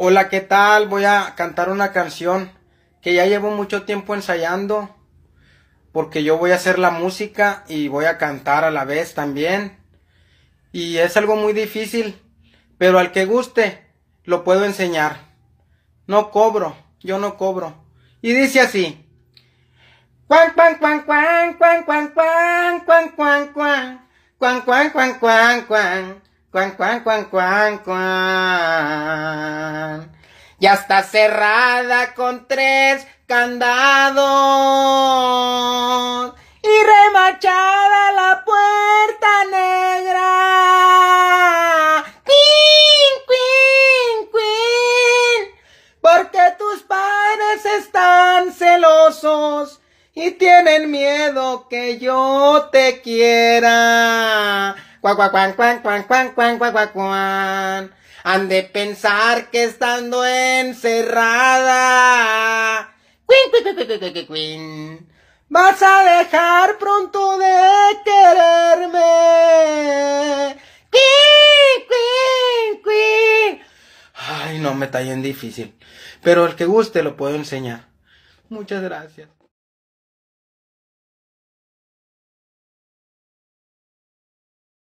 Hola, ¿qué tal? Voy a cantar una canción que ya llevo mucho tiempo ensayando porque yo voy a hacer la música y voy a cantar a la vez también. Y es algo muy difícil, pero al que guste lo puedo enseñar. No cobro, yo no cobro. Y dice así. Cuan cuan cuan cuan cuan cuan cuan cuan cuan cuan cuan cuan cuan cuan ya está cerrada con tres candados y remachada la puerta negra. Queen, queen, queen, porque tus padres están celosos y tienen miedo que yo te quiera. Cuan, cuan, cuan, cuan, cuan, cuan, han de pensar que estando encerrada. Vas a dejar pronto de quererme. Ay, no, me está en difícil. Pero el que guste lo puedo enseñar. Muchas gracias.